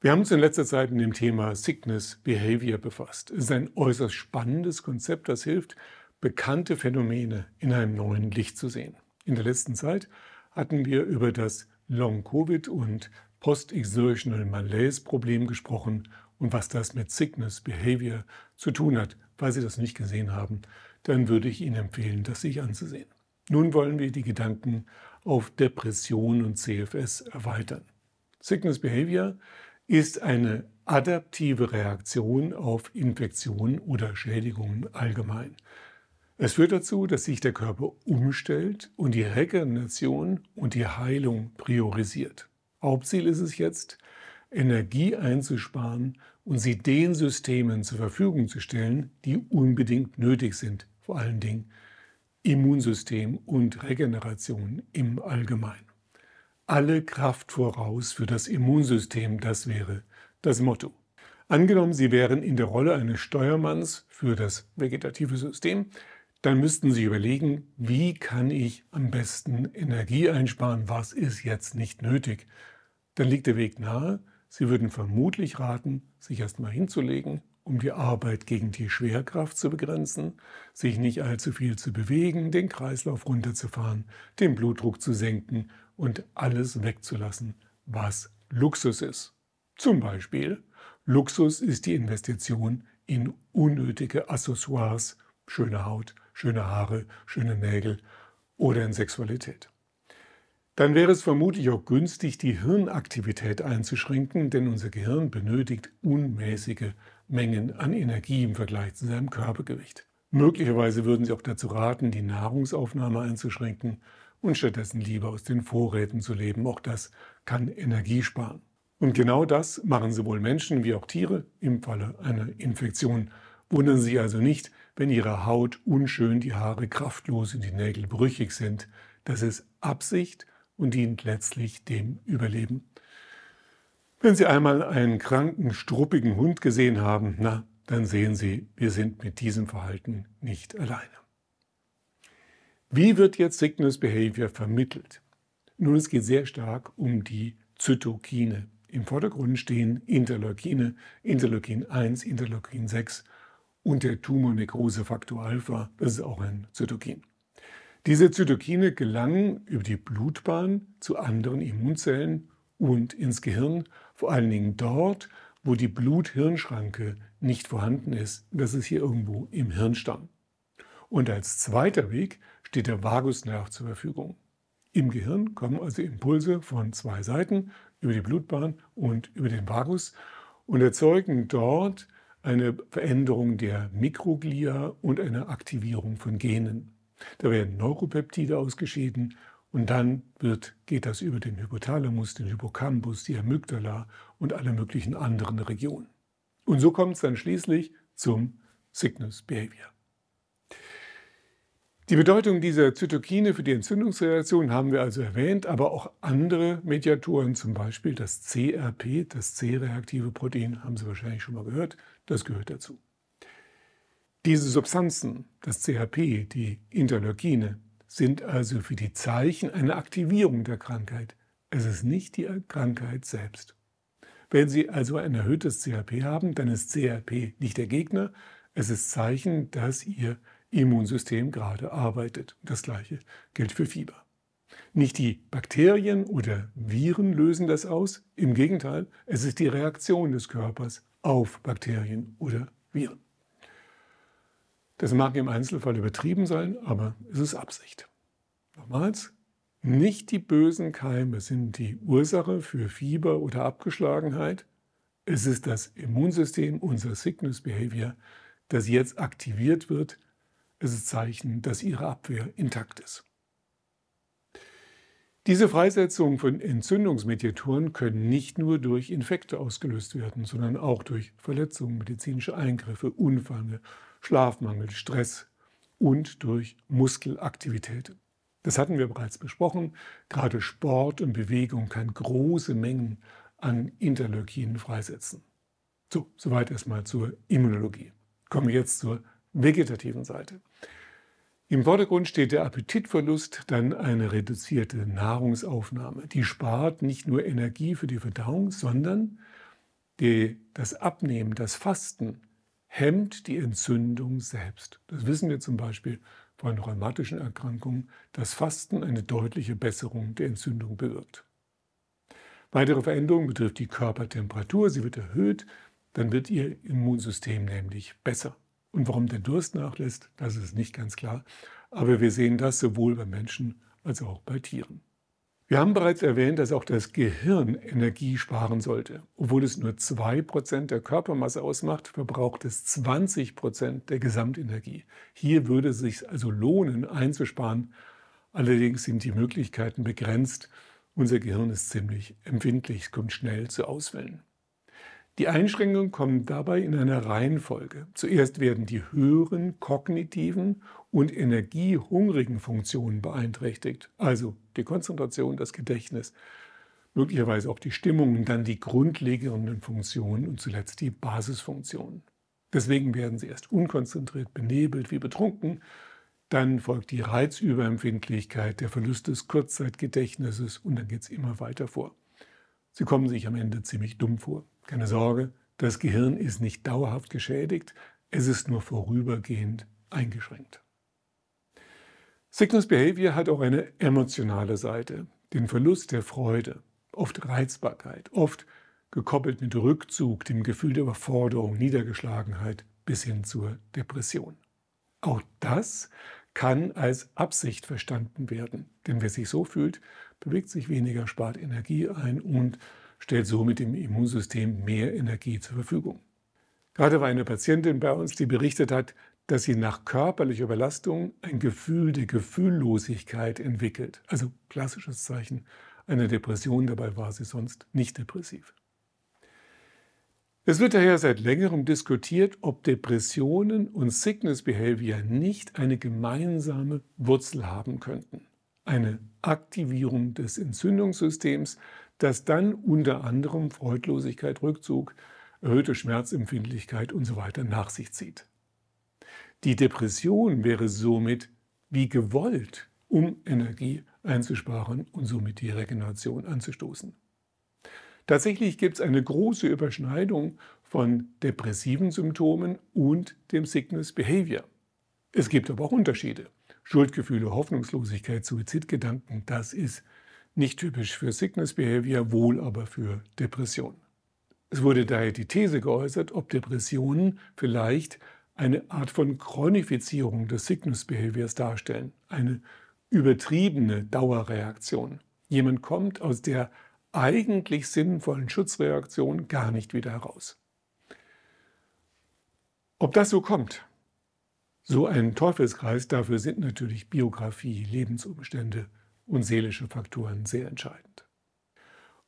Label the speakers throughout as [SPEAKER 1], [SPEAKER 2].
[SPEAKER 1] Wir haben uns in letzter Zeit mit dem Thema Sickness Behavior befasst. Es ist ein äußerst spannendes Konzept, das hilft, bekannte Phänomene in einem neuen Licht zu sehen. In der letzten Zeit hatten wir über das Long-Covid und Post-Exertional Malaise-Problem gesprochen und was das mit Sickness Behavior zu tun hat Falls Sie das nicht gesehen haben, dann würde ich Ihnen empfehlen, das sich anzusehen. Nun wollen wir die Gedanken auf Depression und CFS erweitern. Sickness Behavior ist eine adaptive Reaktion auf Infektionen oder Schädigungen allgemein. Es führt dazu, dass sich der Körper umstellt und die Regeneration und die Heilung priorisiert. Hauptziel ist es jetzt, Energie einzusparen und sie den Systemen zur Verfügung zu stellen, die unbedingt nötig sind, vor allen Dingen Immunsystem und Regeneration im Allgemeinen. Alle Kraft voraus für das Immunsystem, das wäre das Motto. Angenommen, Sie wären in der Rolle eines Steuermanns für das vegetative System, dann müssten Sie überlegen, wie kann ich am besten Energie einsparen, was ist jetzt nicht nötig. Dann liegt der Weg nahe, Sie würden vermutlich raten, sich erstmal hinzulegen, um die Arbeit gegen die Schwerkraft zu begrenzen, sich nicht allzu viel zu bewegen, den Kreislauf runterzufahren, den Blutdruck zu senken und alles wegzulassen, was Luxus ist. Zum Beispiel, Luxus ist die Investition in unnötige Accessoires, schöne Haut, schöne Haare, schöne Nägel oder in Sexualität dann wäre es vermutlich auch günstig, die Hirnaktivität einzuschränken, denn unser Gehirn benötigt unmäßige Mengen an Energie im Vergleich zu seinem Körpergewicht. Möglicherweise würden Sie auch dazu raten, die Nahrungsaufnahme einzuschränken und stattdessen lieber aus den Vorräten zu leben. Auch das kann Energie sparen. Und genau das machen sowohl Menschen wie auch Tiere im Falle einer Infektion. Wundern Sie also nicht, wenn Ihre Haut unschön, die Haare kraftlos und die Nägel brüchig sind. Das ist Absicht und dient letztlich dem Überleben. Wenn Sie einmal einen kranken, struppigen Hund gesehen haben, na, dann sehen Sie, wir sind mit diesem Verhalten nicht alleine. Wie wird jetzt Sickness Behavior vermittelt? Nun, es geht sehr stark um die Zytokine. Im Vordergrund stehen Interleukine, Interleukin 1, Interleukin 6 und der Tumornekrosefaktor Alpha, das ist auch ein Zytokin. Diese Zytokine gelangen über die Blutbahn zu anderen Immunzellen und ins Gehirn, vor allen Dingen dort, wo die Blut-Hirn-Schranke nicht vorhanden ist. Das ist hier irgendwo im Hirnstamm. Und als zweiter Weg steht der Vagusnerv zur Verfügung. Im Gehirn kommen also Impulse von zwei Seiten, über die Blutbahn und über den Vagus und erzeugen dort eine Veränderung der Mikroglia und eine Aktivierung von Genen. Da werden Neuropeptide ausgeschieden und dann wird, geht das über den Hypothalamus, den Hippocampus, die Amygdala und alle möglichen anderen Regionen. Und so kommt es dann schließlich zum Sickness Behavior. Die Bedeutung dieser Zytokine für die Entzündungsreaktion haben wir also erwähnt, aber auch andere Mediatoren, zum Beispiel das CRP, das C-reaktive Protein, haben Sie wahrscheinlich schon mal gehört, das gehört dazu. Diese Substanzen, das CHP, die Interleukine, sind also für die Zeichen eine Aktivierung der Krankheit. Es ist nicht die Krankheit selbst. Wenn Sie also ein erhöhtes CHP haben, dann ist CHP nicht der Gegner, es ist Zeichen, dass Ihr Immunsystem gerade arbeitet. Das gleiche gilt für Fieber. Nicht die Bakterien oder Viren lösen das aus, im Gegenteil, es ist die Reaktion des Körpers auf Bakterien oder Viren. Das mag im Einzelfall übertrieben sein, aber es ist Absicht. Nochmals, nicht die bösen Keime sind die Ursache für Fieber oder Abgeschlagenheit. Es ist das Immunsystem, unser Sickness Behavior, das jetzt aktiviert wird. Es ist Zeichen, dass ihre Abwehr intakt ist. Diese Freisetzung von Entzündungsmediatoren können nicht nur durch Infekte ausgelöst werden, sondern auch durch Verletzungen, medizinische Eingriffe, Unfälle, Schlafmangel, Stress und durch Muskelaktivität. Das hatten wir bereits besprochen. Gerade Sport und Bewegung kann große Mengen an Interleukinen freisetzen. So, soweit erstmal zur Immunologie. Kommen wir jetzt zur vegetativen Seite. Im Vordergrund steht der Appetitverlust, dann eine reduzierte Nahrungsaufnahme. Die spart nicht nur Energie für die Verdauung, sondern die, das Abnehmen, das Fasten hemmt die Entzündung selbst. Das wissen wir zum Beispiel von rheumatischen Erkrankungen, dass Fasten eine deutliche Besserung der Entzündung bewirkt. Weitere Veränderungen betrifft die Körpertemperatur. Sie wird erhöht, dann wird ihr Immunsystem nämlich besser. Und warum der Durst nachlässt, das ist nicht ganz klar. Aber wir sehen das sowohl bei Menschen als auch bei Tieren. Wir haben bereits erwähnt, dass auch das Gehirn Energie sparen sollte. Obwohl es nur 2% der Körpermasse ausmacht, verbraucht es 20% der Gesamtenergie. Hier würde es sich also lohnen, einzusparen. Allerdings sind die Möglichkeiten begrenzt. Unser Gehirn ist ziemlich empfindlich, es kommt schnell zu Ausfällen. Die Einschränkungen kommen dabei in einer Reihenfolge. Zuerst werden die höheren kognitiven und energiehungrigen Funktionen beeinträchtigt, also die Konzentration, das Gedächtnis, möglicherweise auch die Stimmung, und dann die grundlegenden Funktionen und zuletzt die Basisfunktionen. Deswegen werden sie erst unkonzentriert, benebelt, wie betrunken. Dann folgt die Reizüberempfindlichkeit, der Verlust des Kurzzeitgedächtnisses und dann geht es immer weiter vor. Sie kommen sich am Ende ziemlich dumm vor. Keine Sorge, das Gehirn ist nicht dauerhaft geschädigt, es ist nur vorübergehend eingeschränkt. Sickness Behavior hat auch eine emotionale Seite, den Verlust der Freude, oft Reizbarkeit, oft gekoppelt mit Rückzug, dem Gefühl der Überforderung, Niedergeschlagenheit bis hin zur Depression. Auch das kann als Absicht verstanden werden, denn wer sich so fühlt, bewegt sich weniger, spart Energie ein und stellt somit dem Immunsystem mehr Energie zur Verfügung. Gerade war eine Patientin bei uns, die berichtet hat, dass sie nach körperlicher Überlastung ein Gefühl der Gefühllosigkeit entwickelt. Also klassisches Zeichen einer Depression, dabei war sie sonst nicht depressiv. Es wird daher seit längerem diskutiert, ob Depressionen und Sickness Behavior nicht eine gemeinsame Wurzel haben könnten. Eine Aktivierung des Entzündungssystems, dass dann unter anderem Freudlosigkeit, Rückzug, erhöhte Schmerzempfindlichkeit und so weiter nach sich zieht. Die Depression wäre somit wie gewollt, um Energie einzusparen und somit die Regeneration anzustoßen. Tatsächlich gibt es eine große Überschneidung von depressiven Symptomen und dem Sickness Behavior. Es gibt aber auch Unterschiede. Schuldgefühle, Hoffnungslosigkeit, Suizidgedanken, das ist nicht typisch für Sickness Behavior, wohl aber für Depressionen. Es wurde daher die These geäußert, ob Depressionen vielleicht eine Art von Chronifizierung des Sickness Behaviors darstellen, eine übertriebene Dauerreaktion. Jemand kommt aus der eigentlich sinnvollen Schutzreaktion gar nicht wieder heraus. Ob das so kommt, so ein Teufelskreis, dafür sind natürlich Biografie, Lebensumstände, und seelische Faktoren sehr entscheidend.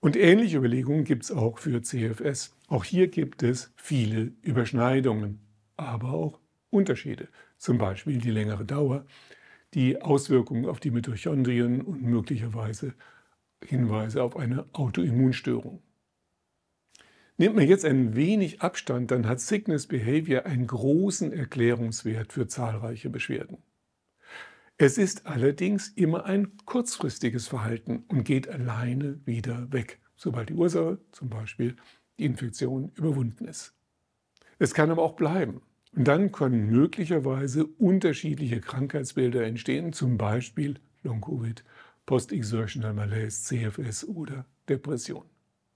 [SPEAKER 1] Und ähnliche Überlegungen gibt es auch für CFS. Auch hier gibt es viele Überschneidungen, aber auch Unterschiede. Zum Beispiel die längere Dauer, die Auswirkungen auf die Mitochondrien und möglicherweise Hinweise auf eine Autoimmunstörung. Nimmt man jetzt ein wenig Abstand, dann hat Sickness Behavior einen großen Erklärungswert für zahlreiche Beschwerden. Es ist allerdings immer ein kurzfristiges Verhalten und geht alleine wieder weg, sobald die Ursache, zum Beispiel die Infektion, überwunden ist. Es kann aber auch bleiben. Und dann können möglicherweise unterschiedliche Krankheitsbilder entstehen, zum Beispiel Long-Covid, Post-Exertional Malaise, CFS oder Depression.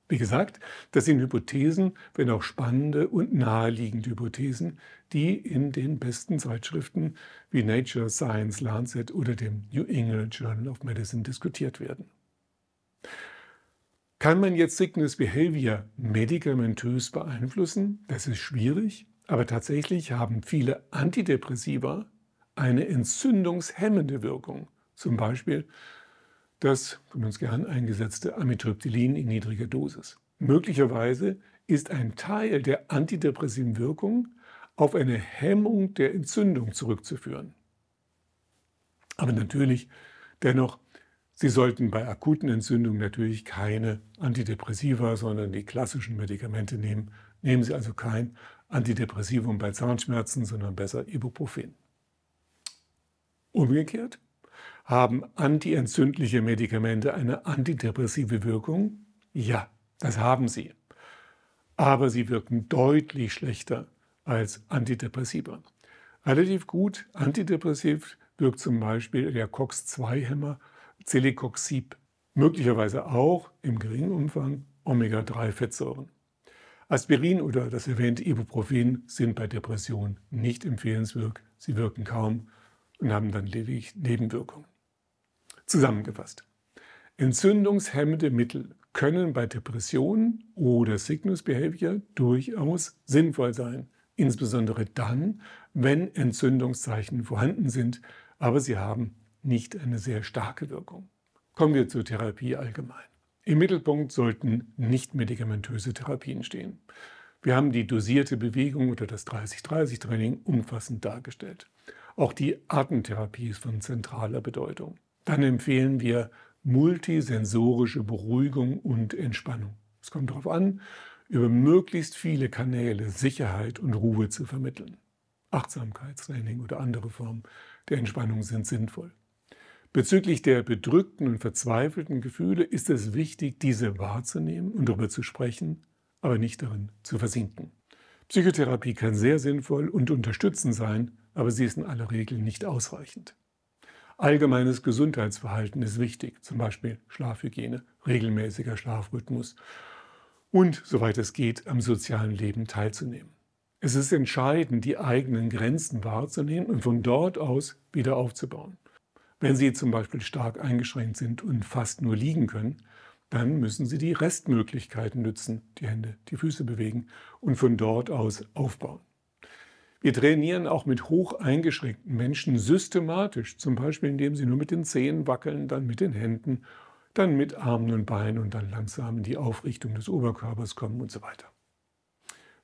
[SPEAKER 1] Wie gesagt, das sind Hypothesen, wenn auch spannende und naheliegende Hypothesen, die in den besten Zeitschriften wie Nature, Science, Lancet oder dem New England Journal of Medicine diskutiert werden. Kann man jetzt Sickness Behavior medikamentös beeinflussen? Das ist schwierig, aber tatsächlich haben viele Antidepressiva eine entzündungshemmende Wirkung, zum Beispiel das von uns gern eingesetzte Amitriptylin in niedriger Dosis. Möglicherweise ist ein Teil der antidepressiven Wirkung auf eine Hemmung der Entzündung zurückzuführen. Aber natürlich, dennoch, Sie sollten bei akuten Entzündungen natürlich keine Antidepressiva, sondern die klassischen Medikamente nehmen. Nehmen Sie also kein Antidepressivum bei Zahnschmerzen, sondern besser Ibuprofen. Umgekehrt, haben antientzündliche Medikamente eine antidepressive Wirkung? Ja, das haben sie. Aber sie wirken deutlich schlechter als Antidepressiva. Relativ gut antidepressiv wirkt zum Beispiel der cox 2 hemmer Celecoxib, möglicherweise auch im geringen Umfang Omega-3-Fettsäuren. Aspirin oder das erwähnte Ibuprofen sind bei Depressionen nicht empfehlenswert. Sie wirken kaum und haben dann lediglich Nebenwirkungen. Zusammengefasst. Entzündungshemmende Mittel können bei Depressionen oder Sickness Behavior durchaus sinnvoll sein, insbesondere dann, wenn Entzündungszeichen vorhanden sind, aber sie haben nicht eine sehr starke Wirkung. Kommen wir zur Therapie allgemein. Im Mittelpunkt sollten nicht medikamentöse Therapien stehen. Wir haben die dosierte Bewegung oder das 30-30-Training umfassend dargestellt. Auch die Atemtherapie ist von zentraler Bedeutung dann empfehlen wir multisensorische Beruhigung und Entspannung. Es kommt darauf an, über möglichst viele Kanäle Sicherheit und Ruhe zu vermitteln. Achtsamkeitstraining oder andere Formen der Entspannung sind sinnvoll. Bezüglich der bedrückten und verzweifelten Gefühle ist es wichtig, diese wahrzunehmen und darüber zu sprechen, aber nicht darin zu versinken. Psychotherapie kann sehr sinnvoll und unterstützend sein, aber sie ist in aller Regel nicht ausreichend. Allgemeines Gesundheitsverhalten ist wichtig, zum Beispiel Schlafhygiene, regelmäßiger Schlafrhythmus und, soweit es geht, am sozialen Leben teilzunehmen. Es ist entscheidend, die eigenen Grenzen wahrzunehmen und von dort aus wieder aufzubauen. Wenn Sie zum Beispiel stark eingeschränkt sind und fast nur liegen können, dann müssen Sie die Restmöglichkeiten nützen, die Hände, die Füße bewegen und von dort aus aufbauen. Wir trainieren auch mit hoch eingeschränkten Menschen systematisch, zum Beispiel indem sie nur mit den Zehen wackeln, dann mit den Händen, dann mit Armen und Beinen und dann langsam in die Aufrichtung des Oberkörpers kommen und so weiter.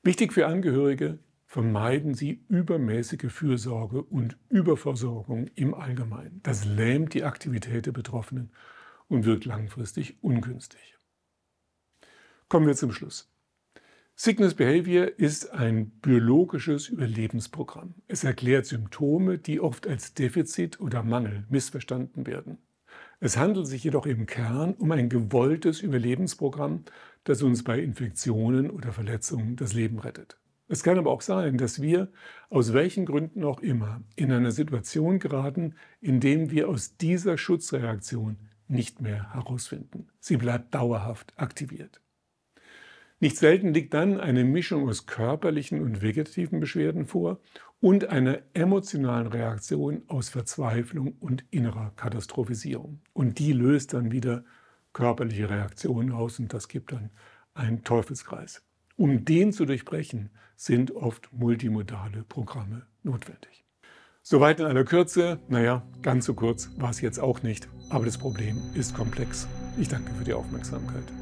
[SPEAKER 1] Wichtig für Angehörige, vermeiden Sie übermäßige Fürsorge und Überversorgung im Allgemeinen. Das lähmt die Aktivität der Betroffenen und wirkt langfristig ungünstig. Kommen wir zum Schluss. Sickness Behavior ist ein biologisches Überlebensprogramm. Es erklärt Symptome, die oft als Defizit oder Mangel missverstanden werden. Es handelt sich jedoch im Kern um ein gewolltes Überlebensprogramm, das uns bei Infektionen oder Verletzungen das Leben rettet. Es kann aber auch sein, dass wir, aus welchen Gründen auch immer, in einer Situation geraten, in dem wir aus dieser Schutzreaktion nicht mehr herausfinden. Sie bleibt dauerhaft aktiviert. Nicht selten liegt dann eine Mischung aus körperlichen und vegetativen Beschwerden vor und einer emotionalen Reaktion aus Verzweiflung und innerer Katastrophisierung. Und die löst dann wieder körperliche Reaktionen aus und das gibt dann einen Teufelskreis. Um den zu durchbrechen, sind oft multimodale Programme notwendig. Soweit in aller Kürze. Naja, ganz so kurz war es jetzt auch nicht. Aber das Problem ist komplex. Ich danke für die Aufmerksamkeit.